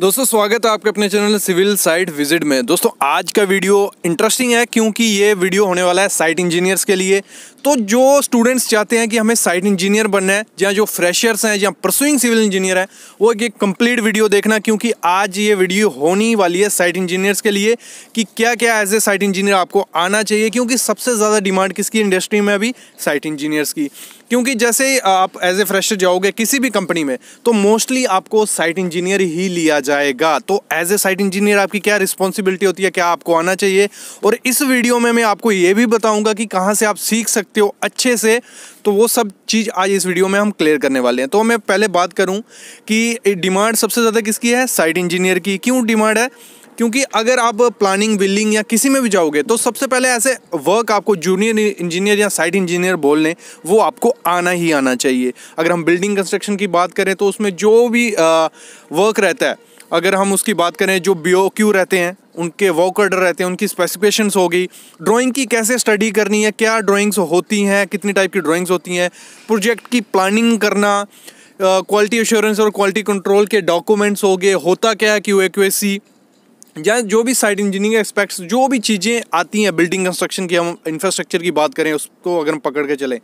दोस्तों स्वागत है आपके अपने चैनल सिविल साइट विजिट में दोस्तों आज का वीडियो इंटरेस्टिंग है क्योंकि ये वीडियो होने वाला है साइट इंजीनियर्स के लिए तो जो स्टूडेंट्स चाहते हैं कि हमें साइट इंजीनियर बनना है या जो फ्रेशर्स हैं या परसुइंग सिविल इंजीनियर है वो एक कंप्लीट वीडियो देखना क्योंकि आज ये वीडियो होनी वाली है साइट इंजीनियर्स के लिए कि क्या क्या एज ए साइट इंजीनियर आपको आना चाहिए क्योंकि सबसे ज़्यादा डिमांड किसकी इंडस्ट्री में अभी साइट इंजीनियर्स की क्योंकि जैसे आप एज ए फ्रेशर जाओगे किसी भी कंपनी में तो मोस्टली आपको साइट इंजीनियर ही लिया जाएगा तो एज ए साइट इंजीनियर आपकी क्या रिस्पॉन्सिबिलिटी होती है क्या आपको आना चाहिए और इस वीडियो में मैं आपको ये भी बताऊंगा कि कहाँ से आप सीख सकते हो अच्छे से तो वो सब चीज़ आज इस वीडियो में हम क्लियर करने वाले हैं तो मैं पहले बात करूँ कि डिमांड सबसे ज़्यादा किसकी है साइट इंजीनियर की क्यों डिमांड है क्योंकि अगर आप प्लानिंग बिल्डिंग या किसी में भी जाओगे तो सबसे पहले ऐसे वर्क आपको जूनियर इंजीनियर या साइट इंजीनियर बोल लें वो आपको आना ही आना चाहिए अगर हम बिल्डिंग कंस्ट्रक्शन की बात करें तो उसमें जो भी वर्क रहता है अगर हम उसकी बात करें जो बी क्यू रहते हैं उनके वॉकर्डर रहते हैं उनकी स्पेसिफिकेशंस होगी ड्राइंग की कैसे स्टडी करनी है क्या ड्राइंग्स होती हैं कितनी टाइप की ड्राइंग्स होती हैं प्रोजेक्ट की प्लानिंग करना क्वालिटी एश्योरेंस और क्वालिटी कंट्रोल के डॉक्यूमेंट्स हो गए होता क्या है क्यू ए या जो भी साइट इंजीनियरिंग एक्सपेक्ट्स जो भी चीज़ें आती हैं बिल्डिंग कंस्ट्रक्शन की हम इंफ्रास्ट्रक्चर की बात करें उसको अगर हम पकड़ के चलें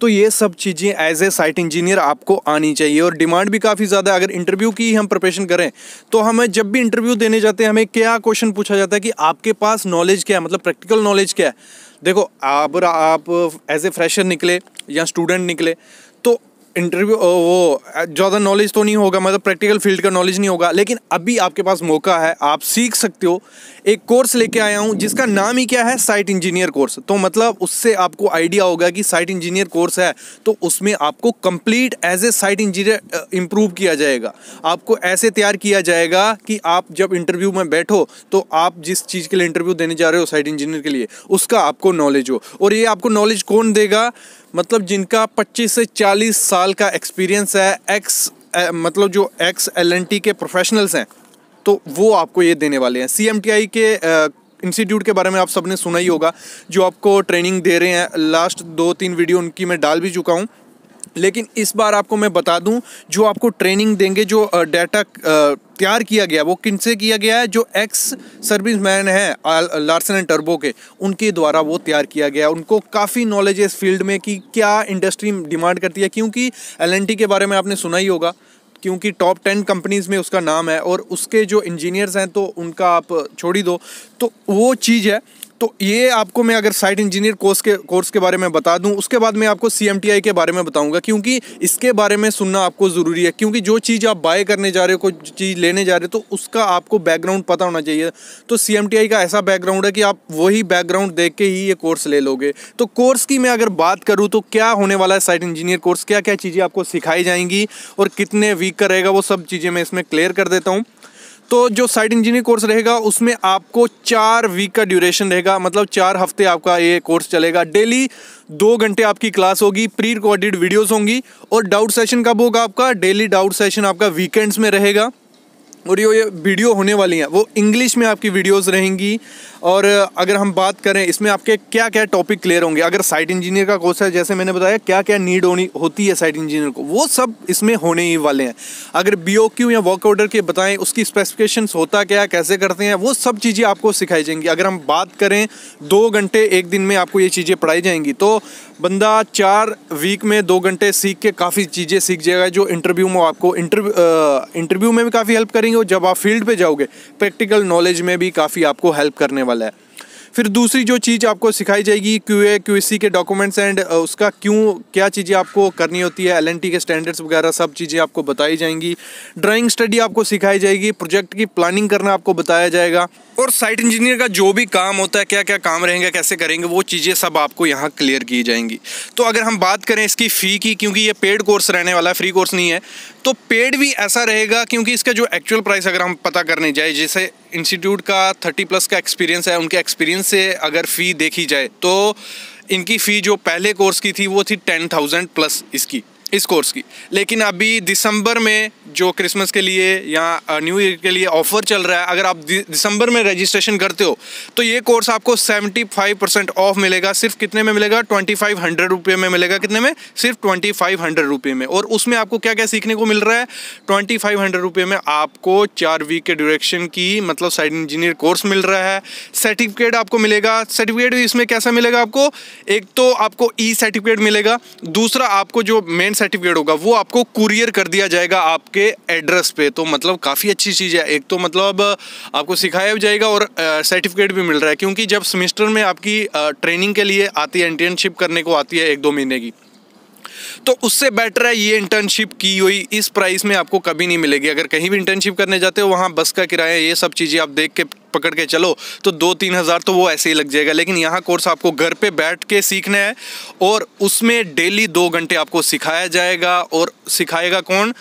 तो ये सब चीज़ें एज ए साइट इंजीनियर आपको आनी चाहिए और डिमांड भी काफ़ी ज़्यादा अगर इंटरव्यू की हम प्रिपरेशन करें तो हमें जब भी इंटरव्यू देने जाते हैं हमें क्या क्वेश्चन पूछा जाता है कि आपके पास नॉलेज क्या है मतलब प्रैक्टिकल नॉलेज क्या है देखो आप एज ए फ्रेशर निकले या स्टूडेंट निकले इंटरव्यू वो ज़्यादा नॉलेज तो नहीं होगा मतलब प्रैक्टिकल फील्ड का नॉलेज नहीं होगा लेकिन अभी आपके पास मौका है आप सीख सकते हो एक कोर्स लेके आया हूँ जिसका नाम ही क्या है साइट इंजीनियर कोर्स तो मतलब उससे आपको आइडिया होगा कि साइट इंजीनियर कोर्स है तो उसमें आपको complete as a site engineer improve किया जाएगा आपको ऐसे तैयार किया जाएगा कि आप जब इंटरव्यू में बैठो तो आप जिस चीज़ के लिए इंटरव्यू देने जा रहे हो साइट इंजीनियर के लिए उसका आपको नॉलेज हो और ये आपको नॉलेज कौन देगा मतलब जिनका 25 से 40 साल का एक्सपीरियंस है एक्स मतलब जो एक्स एल के प्रोफेशनल्स हैं तो वो आपको ये देने वाले हैं सी के इंस्टीट्यूट के बारे में आप सबने सुना ही होगा जो आपको ट्रेनिंग दे रहे हैं लास्ट दो तीन वीडियो उनकी मैं डाल भी चुका हूँ लेकिन इस बार आपको मैं बता दूं जो आपको ट्रेनिंग देंगे जो डाटा तैयार किया गया वो किन से किया गया है जो एक्स सर्विस मैन है लार्सन एंड टर्बो के उनके द्वारा वो तैयार किया गया उनको काफ़ी नॉलेज है इस फील्ड में कि क्या इंडस्ट्री डिमांड करती है क्योंकि एल के बारे में आपने सुना ही होगा क्योंकि टॉप टेन कंपनीज़ में उसका नाम है और उसके जो इंजीनियर्स हैं तो उनका आप छोड़ ही दो तो वो चीज़ है तो ये आपको मैं अगर साइट इंजीनियर कोर्स के कोर्स के बारे में बता दूं उसके बाद मैं आपको सी के बारे में बताऊंगा क्योंकि इसके बारे में सुनना आपको ज़रूरी है क्योंकि जो चीज़ आप बाय करने जा रहे हो कोई चीज़ लेने जा रहे हो तो उसका आपको बैकग्राउंड पता होना चाहिए तो सी का ऐसा बैकग्राउंड है कि आप वही बैकग्राउंड देख के ही ये कोर्स ले लोगे तो कोर्स की मैं अगर बात करूँ तो क्या होने वाला है साइट इंजीनियर कोर्स क्या क्या चीज़ें आपको सिखाई जाएंगी और कितने वीक का रहेगा वो सब चीज़ें मैं इसमें क्लियर कर देता हूँ तो जो साइट इंजीनियरिंग कोर्स रहेगा उसमें आपको चार वीक का ड्यूरेशन रहेगा मतलब चार हफ्ते आपका ये कोर्स चलेगा डेली दो घंटे आपकी क्लास होगी प्री रिकॉर्डेड वीडियोस होंगी और डाउट सेशन कब होगा आपका डेली डाउट सेशन आपका वीकेंड्स में रहेगा और ये वीडियो होने वाली हैं वो इंग्लिश में आपकी वीडियोस रहेंगी और अगर हम बात करें इसमें आपके क्या क्या टॉपिक क्लियर होंगे अगर साइट इंजीनियर का कोर्स है जैसे मैंने बताया क्या क्या नीड होनी होती है साइट इंजीनियर को वो सब इसमें होने ही वाले हैं अगर बी या वर्क ऑर्डर के बताएं उसकी स्पेसिफिकेशन होता क्या कैसे करते हैं वो सब चीज़ें आपको सिखाई जाएंगी अगर हम बात करें दो घंटे एक दिन में आपको ये चीज़ें पढ़ाई जाएंगी तो बंदा चार वीक में दो घंटे सीख के काफ़ी चीज़ें सीख जाएगा जो इंटरव्यू में आपको इंटरव्यू इंटरव्यू में भी काफ़ी हेल्प करेंगे और जब आप फील्ड पे जाओगे प्रैक्टिकल नॉलेज में भी काफ़ी आपको हेल्प करने वाला है फिर दूसरी जो चीज़ आपको सिखाई जाएगी क्यू ए क्यू सी के डॉक्यूमेंट्स एंड उसका क्यों क्या चीज़ें आपको करनी होती है एल एन टी के स्टैंडर्ड्स वगैरह सब चीज़ें आपको बताई जाएंगी ड्राइंग स्टडी आपको सिखाई जाएगी प्रोजेक्ट की प्लानिंग करना आपको बताया जाएगा और साइट इंजीनियर का जो भी काम होता है क्या क्या काम रहेंगे कैसे करेंगे वो चीज़ें सब आपको यहाँ क्लियर की जाएंगी तो अगर हम बात करें इसकी फ़ी की क्योंकि ये पेड कोर्स रहने वाला है फ्री कोर्स नहीं है तो पेड भी ऐसा रहेगा क्योंकि इसका जो एक्चुअल प्राइस अगर हम पता करने जाए जैसे इंस्टीट्यूट का थर्टी प्लस का एक्सपीरियंस है उनके एक्सपीरियंस से अगर फ़ी देखी जाए तो इनकी फ़ी जो पहले कोर्स की थी वो थी टेन थाउजेंड प्लस इसकी इस कोर्स की लेकिन अभी दिसंबर में जो क्रिसमस के लिए या न्यू ईयर के लिए ऑफ़र चल रहा है अगर आप दिसंबर में रजिस्ट्रेशन करते हो तो ये कोर्स आपको 75 परसेंट ऑफ मिलेगा सिर्फ कितने में मिलेगा 2500 फाइव में मिलेगा कितने में सिर्फ 2500 फाइव में और उसमें आपको क्या क्या सीखने को मिल रहा है ट्वेंटी फाइव में आपको चार वीक के ड्यूरेक्शन की मतलब साइड इंजीनियर कोर्स मिल रहा है सर्टिफिकेट आपको मिलेगा सर्टिफिकेट इसमें कैसा मिलेगा आपको एक तो आपको ई सर्टिफिकेट मिलेगा दूसरा आपको जो मेन सर्टिफिकेट होगा वो आपको कुरियर कर दिया जाएगा आपके एड्रेस पे तो मतलब काफ़ी अच्छी चीज़ है एक तो मतलब आपको सिखाया भी जाएगा और सर्टिफिकेट भी मिल रहा है क्योंकि जब सेमेस्टर में आपकी ट्रेनिंग के लिए आती है इंटर्नशिप करने को आती है एक दो महीने की तो उससे बेटर है ये इंटर्नशिप की हुई इस प्राइस में आपको कभी नहीं मिलेगी अगर कहीं भी इंटर्नशिप करने जाते हो वहाँ बस का किराया ये सब चीज़ें आप देख के पकड़ के चलो तो दो तीन हज़ार तो वो ऐसे ही लग जाएगा लेकिन यहाँ कोर्स आपको घर पे बैठ के सीखना है और उसमें डेली दो घंटे आपको सिखाया जाएगा और सिखाएगा कौन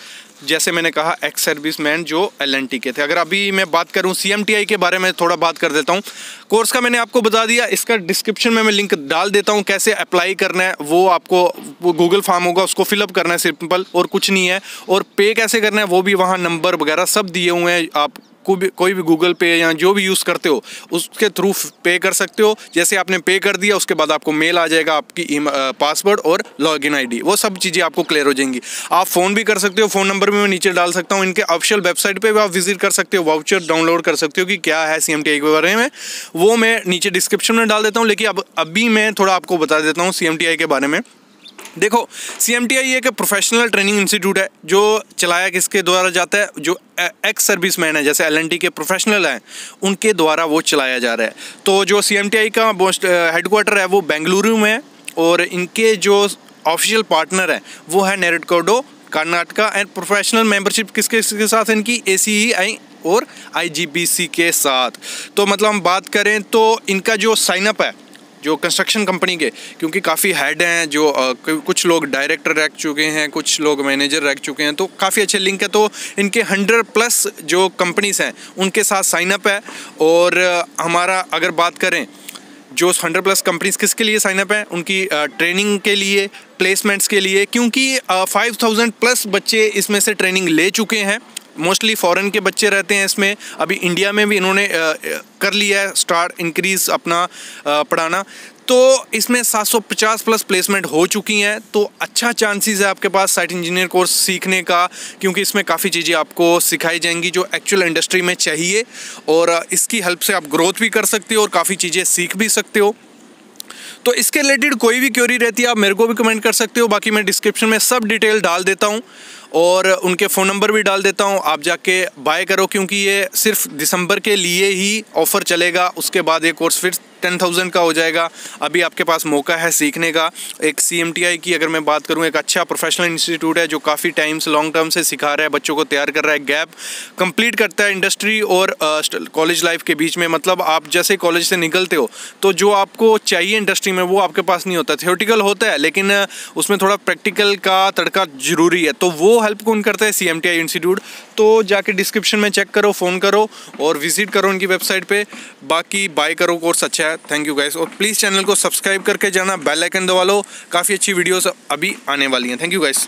जैसे मैंने कहा एक्स सर्विस मैन जो एल के थे अगर अभी मैं बात करूँ सी के बारे में थोड़ा बात कर देता हूँ कोर्स का मैंने आपको बता दिया इसका डिस्क्रिप्शन में मैं लिंक डाल देता हूँ कैसे अप्लाई करना है वो आपको गूगल फॉर्म होगा उसको फिलअप करना है सिंपल और कुछ नहीं है और पे कैसे करना है वो भी वहाँ नंबर वगैरह सब दिए हुए हैं आप कोई भी कोई भी गूगल पे या जो भी यूज़ करते हो उसके थ्रू पे कर सकते हो जैसे आपने पे कर दिया उसके बाद आपको मेल आ जाएगा आपकी पासवर्ड और लॉग इन वो सब चीज़ें आपको क्लियर हो जाएंगी आप फ़ोन भी कर सकते हो फ़ोन नंबर भी मैं नीचे डाल सकता हूँ इनके ऑफिशियल वेबसाइट पर भी आप विजिट कर सकते हो वाउचर डाउनलोड कर सकते हो कि क्या है सी के बारे में वो मैं नीचे डिस्क्रिप्शन में डाल देता हूँ लेकिन अब अभी मैं थोड़ा आपको बता देता हूँ सी के बारे में देखो सी एम टी आई एक प्रोफेशनल ट्रेनिंग इंस्टीट्यूट है जो चलाया किसके द्वारा जाता है जो एक्स सर्विस मैन है जैसे एल के प्रोफेशनल हैं उनके द्वारा वो चलाया जा रहा है तो जो सी एम टी आई का हेडकोार्टर है वो बेंगलुरु में है और इनके जो ऑफिशियल पार्टनर है वो है कोडो कर्नाटका एंड प्रोफेशनल मेंबरशिप किसके किसके साथ इनकी ए सी आई और सी के साथ तो मतलब हम बात करें तो इनका जो साइनअप है जो कंस्ट्रक्शन कंपनी के क्योंकि काफ़ी हेड हैं जो कुछ लोग डायरेक्टर रह चुके हैं कुछ लोग मैनेजर रह चुके हैं तो काफ़ी अच्छे लिंक है तो इनके हंड्रेड प्लस जो कंपनीज हैं उनके साथ साइनअप है और हमारा अगर बात करें जो हंड्रेड प्लस कंपनीज किसके लिए साइनअप हैं उनकी ट्रेनिंग के लिए प्लेसमेंट्स के लिए क्योंकि फाइव थाउजेंड प्लस बच्चे इसमें से ट्रेनिंग ले चुके हैं मोस्टली फ़ॉरेन के बच्चे रहते हैं इसमें अभी इंडिया में भी इन्होंने कर लिया है स्टार्ट इंक्रीज़ अपना पढ़ाना तो इसमें 750 प्लस प्लेसमेंट हो चुकी हैं तो अच्छा चांसेस है आपके पास साइट इंजीनियर कोर्स सीखने का क्योंकि इसमें काफ़ी चीज़ें आपको सिखाई जाएंगी जो एक्चुअल इंडस्ट्री में चाहिए और इसकी हेल्प से आप ग्रोथ भी कर सकते हो और काफ़ी चीज़ें सीख भी सकते हो तो इसके रिलेटेड कोई भी क्यूरी रहती है आप मेरे को भी कमेंट कर सकते हो बाकी मैं डिस्क्रिप्शन में सब डिटेल डाल देता हूँ और उनके फ़ोन नंबर भी डाल देता हूँ आप जाके बाय करो क्योंकि ये सिर्फ दिसंबर के लिए ही ऑफ़र चलेगा उसके बाद ये कोर्स फिर टेन थाउजेंड का हो जाएगा अभी आपके पास मौका है सीखने का एक सी की अगर मैं बात करूँ एक अच्छा प्रोफेशनल इंस्टीट्यूट है जो काफ़ी टाइम से लॉन्ग टर्म से सिखा रहा है बच्चों को तैयार कर रहा है गैप कंप्लीट करता है इंडस्ट्री और कॉलेज लाइफ के बीच में मतलब आप जैसे कॉलेज से निकलते हो तो जो आपको चाहिए इंडस्ट्री में वो आपके पास नहीं होता थियोटिकल होता है लेकिन उसमें थोड़ा प्रैक्टिकल का तड़का जरूरी है तो वो हेल्प कौन करता है सी इंस्टीट्यूट तो जाके डिस्क्रिप्शन में चेक करो फ़ोन करो और विज़िट करो उनकी वेबसाइट पे बाकी बाय करो कोर्स अच्छा है थैंक यू गाइस और प्लीज़ चैनल को सब्सक्राइब करके जाना बेल आइकन दबा लो काफ़ी अच्छी वीडियोस अभी आने वाली हैं थैंक यू गाइस